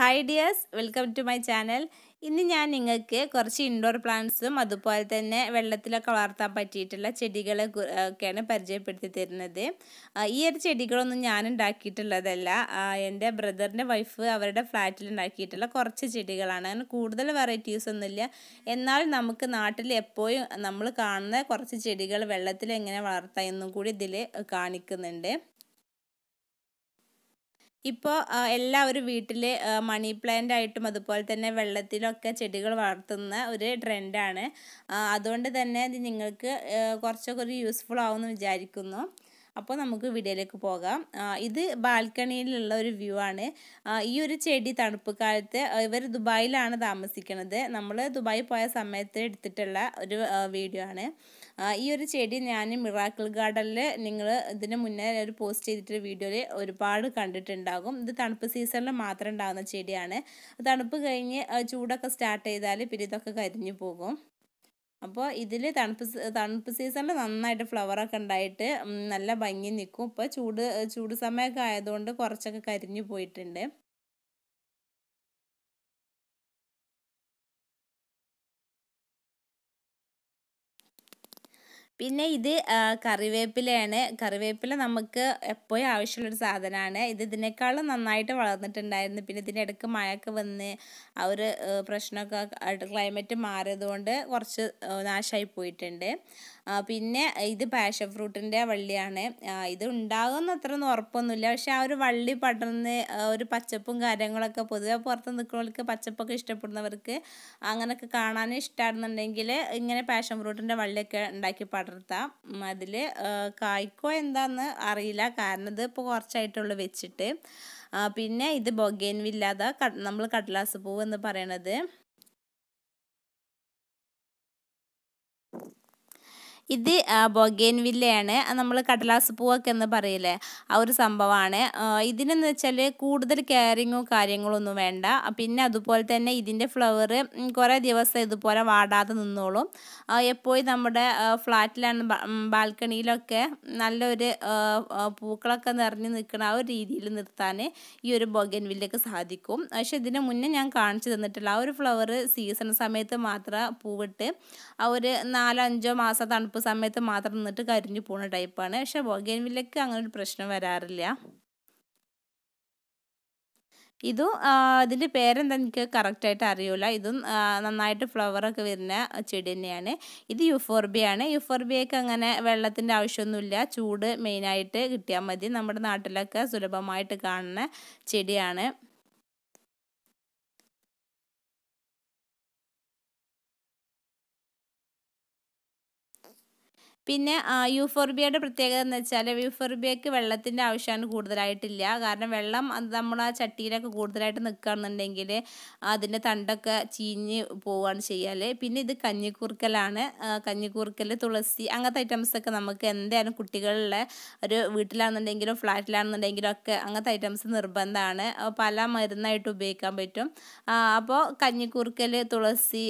hi dears welcome to my channel ഇന്ന് ഞാൻ നിങ്ങൾക്ക് കുറച്ച് ഇൻഡോർ പ്ലാന്റ്സും അതുപോലെ തന്നെ വെള്ളത്തിലൊക്കെ വളർത്താൻ പറ്റിയിട്ടുള്ള ചെടികളെ ഒക്കെയാണ് പരിചയപ്പെടുത്തി തരുന്നത് ഈ ഒരു ചെടികളൊന്നും ഞാൻ ഉണ്ടാക്കിയിട്ടുള്ളതല്ല എൻ്റെ ബ്രദറിൻ്റെ വൈഫ് അവരുടെ ഫ്ലാറ്റിൽ ഉണ്ടാക്കിയിട്ടുള്ള കുറച്ച് ചെടികളാണ് അങ്ങനെ കൂടുതൽ വെറൈറ്റീസ് ഒന്നുമില്ല എന്നാൽ നമുക്ക് നാട്ടിൽ എപ്പോഴും നമ്മൾ കാണുന്ന കുറച്ച് ചെടികൾ വെള്ളത്തിൽ എങ്ങനെ വളർത്താം എന്നും കൂടി ഇതിൽ കാണിക്കുന്നുണ്ട് ഇപ്പോൾ എല്ലാവരും വീട്ടിൽ മണി പ്ലാന്റ് ആയിട്ടും അതുപോലെ തന്നെ വെള്ളത്തിലൊക്കെ ചെടികൾ വളർത്തുന്ന ഒരു ട്രെൻഡാണ് അതുകൊണ്ട് തന്നെ ഇത് നിങ്ങൾക്ക് കുറച്ചൊക്കെ ഒരു യൂസ്ഫുൾ ആവുമെന്ന് വിചാരിക്കുന്നു അപ്പോൾ നമുക്ക് വീഡിയോയിലേക്ക് പോകാം ഇത് ബാൽക്കണിയിലുള്ള ഒരു വ്യൂ ആണ് ഈ ഒരു ചെടി തണുപ്പ് കാലത്ത് ഇവർ ദുബായിലാണ് താമസിക്കുന്നത് നമ്മൾ ദുബായി പോയ സമയത്ത് എടുത്തിട്ടുള്ള ഒരു വീഡിയോ ആണ് ഈ ഒരു ചെടി ഞാൻ മിറാക്കിൾ ഗാർഡനിൽ നിങ്ങൾ ഇതിന് മുന്നേ ഒരു പോസ്റ്റ് ചെയ്തിട്ടൊരു വീഡിയോയിൽ ഒരുപാട് കണ്ടിട്ടുണ്ടാകും ഇത് തണുപ്പ് സീസണിൽ മാത്രം ഉണ്ടാകുന്ന ചെടിയാണ് തണുപ്പ് കഴിഞ്ഞ് ചൂടൊക്കെ സ്റ്റാർട്ട് ചെയ്താൽ പിന്നെ ഇതൊക്കെ കരിഞ്ഞു പോകും അപ്പോൾ ഇതിൽ തണുപ്പ് തണുപ്പ് സീസണിൽ നന്നായിട്ട് ഫ്ലവറൊക്കെ ഉണ്ടായിട്ട് നല്ല ഭംഗി നിൽക്കും ഇപ്പോൾ ചൂട് ചൂട് സമയമൊക്കെ ആയതുകൊണ്ട് കുറച്ചൊക്കെ കരിഞ്ഞു പോയിട്ടുണ്ട് പിന്നെ ഇത് കറിവേപ്പിലയാണ് കറിവേപ്പില നമുക്ക് എപ്പോഴും ആവശ്യമുള്ളൊരു സാധനമാണ് ഇത് ഇതിനേക്കാളും നന്നായിട്ട് വളർന്നിട്ടുണ്ടായിരുന്നു പിന്നെ ഇടയ്ക്ക് മഴയൊക്കെ വന്ന് ആ ഒരു പ്രശ്നമൊക്കെ ക്ലൈമറ്റ് മാറിയതുകൊണ്ട് കുറച്ച് നാശമായി പോയിട്ടുണ്ട് പിന്നെ ഇത് പാഷൻ ഫ്രൂട്ടിൻ്റെ വള്ളിയാണ് ഇത് ഉണ്ടാകുമെന്ന് അത്രയൊന്നും ഉറപ്പൊന്നുമില്ല പക്ഷെ ആ ഒരു വള്ളി പടർന്ന് ഒരു പച്ചപ്പും കാര്യങ്ങളൊക്കെ പൊതുവെ പുറത്ത് നിൽക്കുന്നവർക്ക് പച്ചപ്പൊക്കെ ഇഷ്ടപ്പെടുന്നവർക്ക് അങ്ങനെയൊക്കെ കാണാനും ഇഷ്ടമാണെന്നുണ്ടെങ്കിൽ ഇങ്ങനെ പാഷൻ ഫ്രൂട്ടിൻ്റെ വള്ളിയൊക്കെ ഉണ്ടാക്കി പടർ പടർത്താം അതിൽ കായ്ക്കോ എന്താന്ന് അറിയില്ല കാരണം ഇത് ഇപ്പോൾ കുറച്ചായിട്ടുള്ളൂ വെച്ചിട്ട് പിന്നെ ഇത് ബൊഗേൻവില്ലാതെ നമ്മൾ കടലാസ് പൂവ് എന്ന് പറയണത് ഇത് ബൊഗേൻവില്ലയാണ് നമ്മൾ കടലാസ് പൂവൊക്കെ എന്ന് പറയില്ലേ ആ ഒരു സംഭവമാണ് ഇതിനെന്ന് വെച്ചാൽ കൂടുതൽ കെയറിങ്ങോ കാര്യങ്ങളൊന്നും വേണ്ട പിന്നെ അതുപോലെ തന്നെ ഇതിൻ്റെ ഫ്ലവർ കുറേ ദിവസം ഇതുപോലെ വാടാതെ നിന്നോളും എപ്പോഴും നമ്മുടെ ഫ്ലാറ്റിലാണ് ബാൽക്കണിയിലൊക്കെ നല്ലൊരു പൂക്കളൊക്കെ നിറഞ്ഞു നിൽക്കുന്ന ആ ഒരു രീതിയിൽ നിർത്താൻ ഈ ഒരു ബൊഗൻവില്ലക്ക് സാധിക്കും പക്ഷെ ഇതിന് മുന്നേ ഞാൻ കാണിച്ചു തന്നിട്ടില്ല ആ ഒരു ഫ്ലവർ സീസൺ സമയത്ത് മാത്രം പൂവിട്ട് ആ ഒരു നാലഞ്ചോ മാസം തണുപ്പ് തണുപ്പ് സമയത്ത് മാത്രം നിന്നിട്ട് കരിഞ്ഞു പോണ ടൈപ്പാണ് പക്ഷേ ബോഗേൻ വില്ലയ്ക്ക് അങ്ങനെ ഒരു പ്രശ്നം വരാറില്ല ഇതും ഇതിൻ്റെ പേരെന്താ എനിക്ക് കറക്റ്റായിട്ട് അറിയില്ല ഇതും നന്നായിട്ട് ഫ്ലവറൊക്കെ വരുന്ന ചെടി തന്നെയാണ് ഇത് യുഫോർബിയാണ് യുഫോർബിയൊക്കെ അങ്ങനെ വെള്ളത്തിൻ്റെ ആവശ്യമൊന്നുമില്ല ചൂട് മെയിനായിട്ട് കിട്ടിയാൽ മതി നമ്മുടെ നാട്ടിലൊക്കെ സുലഭമായിട്ട് കാണുന്ന ചെടിയാണ് പിന്നെ യൂഫോർബിയയുടെ പ്രത്യേകത എന്ന് വെച്ചാൽ യൂഫോർബിയക്ക് വെള്ളത്തിൻ്റെ ആവശ്യമാണ് കൂടുതലായിട്ടില്ല കാരണം വെള്ളം നമ്മൾ ആ ചട്ടിയിലൊക്കെ കൂടുതലായിട്ട് നിൽക്കുകയാണെന്നുണ്ടെങ്കിൽ അതിൻ്റെ തണ്ടൊക്കെ ചീഞ്ഞ് പോവുകയാണ് ചെയ്യാൽ പിന്നെ ഇത് കഞ്ഞിക്കൂർക്കലാണ് കഞ്ഞിക്കൂർക്കൽ തുളസി അങ്ങനത്തെ ഐറ്റംസൊക്കെ നമുക്ക് എന്തായാലും കുട്ടികളിലെ ഒരു വീട്ടിലാണെന്നുണ്ടെങ്കിലും ഫ്ലാറ്റിലാണെന്നുണ്ടെങ്കിലും ഒക്കെ അങ്ങനത്തെ ഐറ്റംസ് നിർബന്ധമാണ് പല മരുന്നായിട്ട് ഉപയോഗിക്കാൻ പറ്റും അപ്പോൾ കഞ്ഞിക്കൂർക്കൽ തുളസി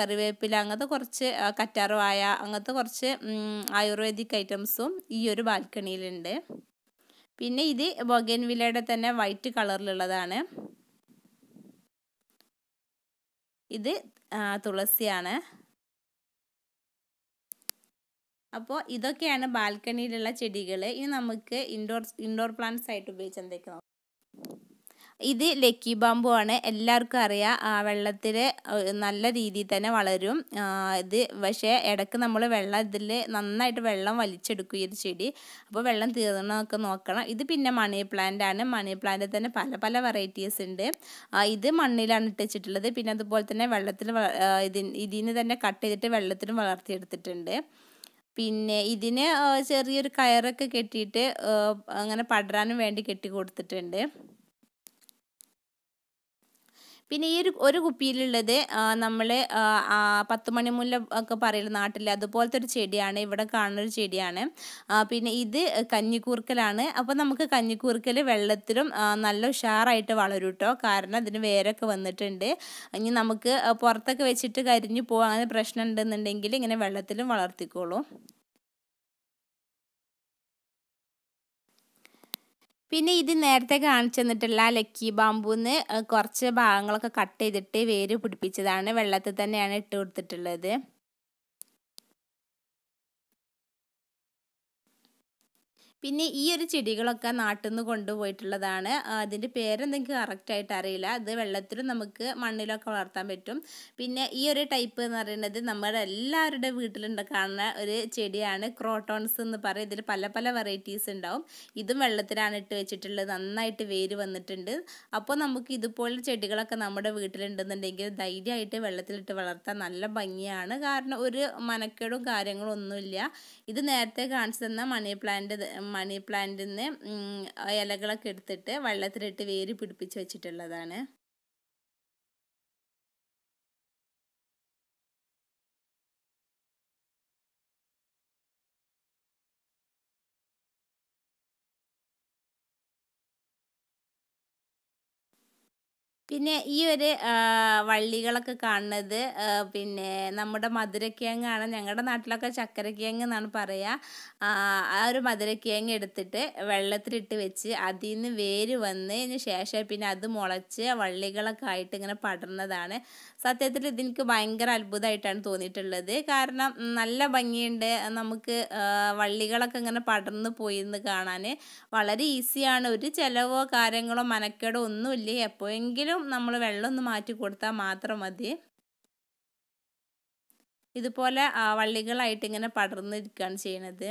കറിവേപ്പില അങ്ങനത്തെ കുറച്ച് കറ്റാർവായ അങ്ങനത്തെ കുറച്ച് ആയുർവേദിക് ഐറ്റംസും ഈ ഒരു ബാൽക്കണിയിലുണ്ട് പിന്നെ ഇത് ബൊഗൻവിലയുടെ തന്നെ വൈറ്റ് കളറിലുള്ളതാണ് ഇത് തുളസിയാണ് അപ്പോൾ ഇതൊക്കെയാണ് ബാൽക്കണിയിലുള്ള ചെടികൾ ഇനി നമുക്ക് ഇൻഡോർ ഇൻഡോർ പ്ലാന്റ്സ് ആയിട്ട് ഉപയോഗിച്ച് എന്തൊക്കെ നോക്കാം ഇത് ലക്കി ബാമ്പു ആണ് എല്ലാവർക്കും അറിയാം ആ വെള്ളത്തിൽ നല്ല രീതിയിൽ തന്നെ വളരും ഇത് പക്ഷേ ഇടയ്ക്ക് നമ്മൾ വെള്ളം ഇതിൽ നന്നായിട്ട് വെള്ളം വലിച്ചെടുക്കും ഈ ചെടി അപ്പോൾ വെള്ളം തീർന്നൊക്കെ നോക്കണം ഇത് പിന്നെ മണി പ്ലാന്റ് ആണ് മണി പ്ലാന്റിൽ തന്നെ പല പല വെറൈറ്റീസ് ഉണ്ട് ഇത് മണ്ണിലാണ് ഇട്ടിട്ടുള്ളത് പിന്നെ അതുപോലെ തന്നെ വെള്ളത്തിൽ ഇതിൽ നിന്ന് തന്നെ കട്ട് ചെയ്തിട്ട് വെള്ളത്തിലും വളർത്തിയെടുത്തിട്ടുണ്ട് പിന്നെ ഇതിന് ചെറിയൊരു കയറൊക്കെ കെട്ടിയിട്ട് അങ്ങനെ പടരാനും വേണ്ടി കെട്ടി കൊടുത്തിട്ടുണ്ട് പിന്നെ ഈ ഒരു ഒരു കുപ്പിയിലുള്ളത് നമ്മൾ പത്ത് മണിമുല്ല ഒക്കെ പറയുന്ന നാട്ടിൽ അതുപോലത്തെ ഒരു ചെടിയാണ് ഇവിടെ കാണുന്ന ഒരു ചെടിയാണ് പിന്നെ ഇത് കഞ്ഞിക്കൂർക്കലാണ് അപ്പോൾ നമുക്ക് കഞ്ഞിക്കൂർക്കൽ വെള്ളത്തിലും നല്ല ഉഷാറായിട്ട് വളരും കേട്ടോ കാരണം അതിന് വേരൊക്കെ വന്നിട്ടുണ്ട് ഇനി നമുക്ക് പുറത്തൊക്കെ വെച്ചിട്ട് കരിഞ്ഞു പോകാൻ പ്രശ്നം ഉണ്ടെന്നുണ്ടെങ്കിൽ ഇങ്ങനെ വെള്ളത്തിലും വളർത്തിക്കോളൂ പിന്നെ ഇത് നേരത്തെ കാണിച്ചു തന്നിട്ടുള്ള ലക്കി ബാമ്പൂന്ന് കുറച്ച് ഭാഗങ്ങളൊക്കെ കട്ട് ചെയ്തിട്ട് വേര് പിടിപ്പിച്ചതാണ് വെള്ളത്തിൽ തന്നെയാണ് ഇട്ട് കൊടുത്തിട്ടുള്ളത് പിന്നെ ഈ ഒരു ചെടികളൊക്കെ നാട്ടിൽ നിന്ന് കൊണ്ടുപോയിട്ടുള്ളതാണ് അതിൻ്റെ പേരെന്തെങ്കിലും കറക്റ്റായിട്ട് അറിയില്ല ഇത് വെള്ളത്തിൽ നമുക്ക് മണ്ണിലൊക്കെ വളർത്താൻ പറ്റും പിന്നെ ഈ ഒരു ടൈപ്പ് എന്ന് പറയുന്നത് നമ്മുടെ എല്ലാവരുടെ വീട്ടിലുണ്ട് കാണുന്ന ഒരു ചെടിയാണ് ക്രോട്ടോൺസ് എന്ന് പറയും ഇതിൽ പല പല വെറൈറ്റീസ് ഉണ്ടാവും ഇതും വെള്ളത്തിലാണ് ഇട്ട് വെച്ചിട്ടുള്ളത് നന്നായിട്ട് വേര് വന്നിട്ടുണ്ട് അപ്പോൾ നമുക്ക് ഇതുപോലെ ചെടികളൊക്കെ നമ്മുടെ വീട്ടിലുണ്ടെന്നുണ്ടെങ്കിൽ ധൈര്യമായിട്ട് വെള്ളത്തിലിട്ട് വളർത്താൻ നല്ല ഭംഗിയാണ് കാരണം ഒരു മനക്കേടും കാര്യങ്ങളും ഒന്നുമില്ല ഇത് നേരത്തെ കാണിച്ചു തന്ന മണി പ്ലാന്റ് മണി പ്ലാന്റിൽ നിന്ന് ഇലകളൊക്കെ എടുത്തിട്ട് വെള്ളത്തിലിട്ട് വേര് പിടിപ്പിച്ച് വെച്ചിട്ടുള്ളതാണ് പിന്നെ ഈ ഒരു വള്ളികളൊക്കെ കാണുന്നത് പിന്നെ നമ്മുടെ മധുരക്കിഴങ്ങാണ് ഞങ്ങളുടെ നാട്ടിലൊക്കെ ചക്കരക്കിഴങ്ങ് എന്നാണ് പറയുക ആ ഒരു മധുരക്കിഴങ്ങ് എടുത്തിട്ട് വെള്ളത്തിലിട്ട് വെച്ച് അതിൽ നിന്ന് വേര് വന്നതിന് ശേഷം പിന്നെ അത് മുളച്ച് വള്ളികളൊക്കെ ആയിട്ട് ഇങ്ങനെ പടർന്നതാണ് സത്യത്തിൽ ഇതെനിക്ക് ഭയങ്കര അത്ഭുതമായിട്ടാണ് തോന്നിയിട്ടുള്ളത് കാരണം നല്ല ഭംഗിയുണ്ട് നമുക്ക് വള്ളികളൊക്കെ ഇങ്ങനെ പടർന്നു പോയിന്ന് കാണാൻ വളരെ ഈസിയാണ് ഒരു ചിലവോ കാര്യങ്ങളോ മനക്കേടോ ഒന്നുമില്ല എപ്പോഴെങ്കിലും നമ്മൾ വെള്ളം ഒന്ന് മാറ്റി കൊടുത്താൽ മാത്രം മതി ഇതുപോലെ വള്ളികളായിട്ട് ഇങ്ങനെ പടർന്നിരിക്കുകയാണ് ചെയ്യണത്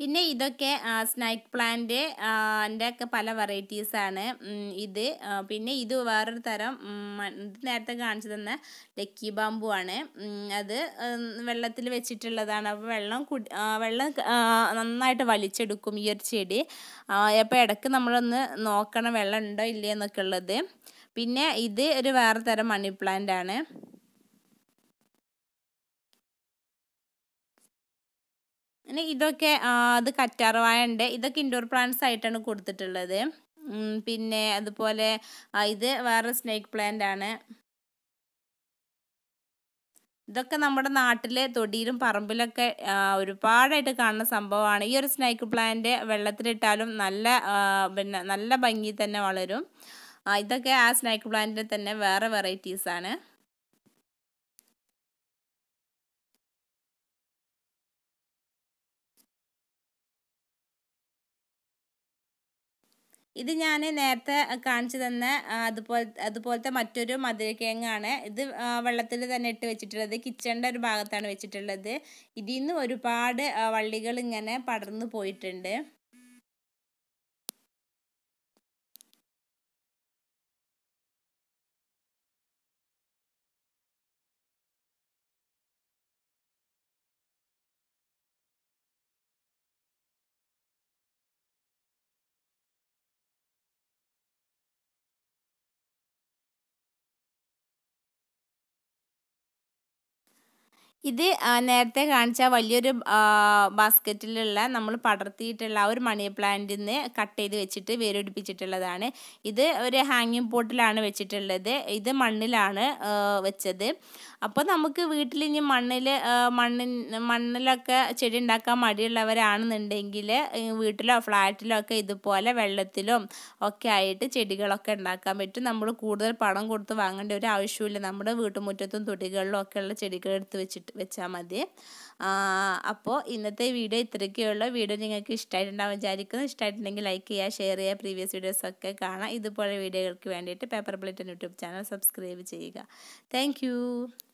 പിന്നെ ഇതൊക്കെ സ്നാക്ക് പ്ലാന്റ് എൻ്റെ ഒക്കെ പല വെറൈറ്റീസാണ് ഇത് പിന്നെ ഇത് വേറൊരു തരം നേരത്തെ കാണിച്ചു തന്ന ലക്കി ബാമ്പു ആണ് അത് വെള്ളത്തിൽ വെച്ചിട്ടുള്ളതാണ് അപ്പോൾ വെള്ളം കുടി വെള്ളം നന്നായിട്ട് വലിച്ചെടുക്കും ഈ ഒരു ചെടി അപ്പോൾ ഇടയ്ക്ക് നമ്മളൊന്ന് നോക്കണം വെള്ളം ഉണ്ടോ ഇല്ലയോ എന്നൊക്കെ ഉള്ളത് പിന്നെ ഇത് ഒരു വേറെ തരം മണി പ്ലാന്റ് ആണ് അങ്ങനെ ഇതൊക്കെ അത് കറ്റാർവാഴ ഉണ്ട് ഇതൊക്കെ ഇൻഡോർ പ്ലാന്റ്സ് ആയിട്ടാണ് കൊടുത്തിട്ടുള്ളത് പിന്നെ അതുപോലെ ഇത് വേറെ സ്നേക്ക് പ്ലാന്റ് ആണ് ഇതൊക്കെ നമ്മുടെ നാട്ടിലെ തൊടിയിലും പറമ്പിലൊക്കെ ഒരുപാടായിട്ട് കാണുന്ന സംഭവമാണ് ഈ ഒരു സ്നേക്ക് പ്ലാന്റ് വെള്ളത്തിലിട്ടാലും നല്ല പിന്നെ നല്ല ഭംഗി തന്നെ വളരും ഇതൊക്കെ ആ സ്നേക്ക് പ്ലാന്റിൻ്റെ തന്നെ വേറെ വെറൈറ്റീസാണ് ഇത് ഞാൻ നേരത്തെ കാണിച്ചു തന്ന അതുപോലെ അതുപോലത്തെ മറ്റൊരു മധുരക്കിഴങ്ങാണ് ഇത് വെള്ളത്തിൽ തന്നെ ഇട്ട് വെച്ചിട്ടുള്ളത് കിച്ചണിൻ്റെ ഒരു ഭാഗത്താണ് വെച്ചിട്ടുള്ളത് ഇതിൽ നിന്ന് ഒരുപാട് വള്ളികൾ ഇങ്ങനെ പടർന്നു പോയിട്ടുണ്ട് ഇത് നേരത്തെ കാണിച്ച വലിയൊരു ബാസ്ക്കറ്റിലുള്ള നമ്മൾ പടർത്തിയിട്ടുള്ള ആ ഒരു മണി പ്ലാന്റിൽ നിന്ന് കട്ട് ചെയ്ത് വെച്ചിട്ട് വേരൊടിപ്പിച്ചിട്ടുള്ളതാണ് ഇത് ഒരു ഹാങ്ങിങ് പോട്ടിലാണ് വെച്ചിട്ടുള്ളത് ഇത് മണ്ണിലാണ് വെച്ചത് അപ്പോൾ നമുക്ക് വീട്ടിൽ ഇനി മണ്ണിൽ മണ്ണിൻ മണ്ണിലൊക്കെ ചെടി ഉണ്ടാക്കാൻ മടിയുള്ളവരാണെന്നുണ്ടെങ്കിൽ വീട്ടിലോ ഫ്ലാറ്റിലോ ഒക്കെ ഇതുപോലെ വെള്ളത്തിലും ഒക്കെ ആയിട്ട് ചെടികളൊക്കെ ഉണ്ടാക്കാൻ പറ്റും നമ്മൾ കൂടുതൽ പണം കൊടുത്ത് വാങ്ങേണ്ട ഒരു ആവശ്യമില്ല നമ്മുടെ വീട്ടുമുറ്റത്തും തൊടികളിലും ഒക്കെയുള്ള ചെടികൾ എടുത്ത് വെച്ചിട്ട് വെച്ചാൽ മതി അപ്പോൾ ഇന്നത്തെ വീഡിയോ ഇത്രയൊക്കെയുള്ളൂ വീഡിയോ നിങ്ങൾക്ക് ഇഷ്ടമായിട്ടുണ്ടാകും വിചാരിക്കുന്നു ഇഷ്ടമായിട്ടുണ്ടെങ്കിൽ ലൈക്ക് ചെയ്യുക ഷെയർ ചെയ്യുക പ്രീവിയസ് വീഡിയോസൊക്കെ കാണാം ഇതുപോലെ വീഡിയോകൾക്ക് വേണ്ടിയിട്ട് paper plate YouTube channel subscribe ചെയ്യുക താങ്ക്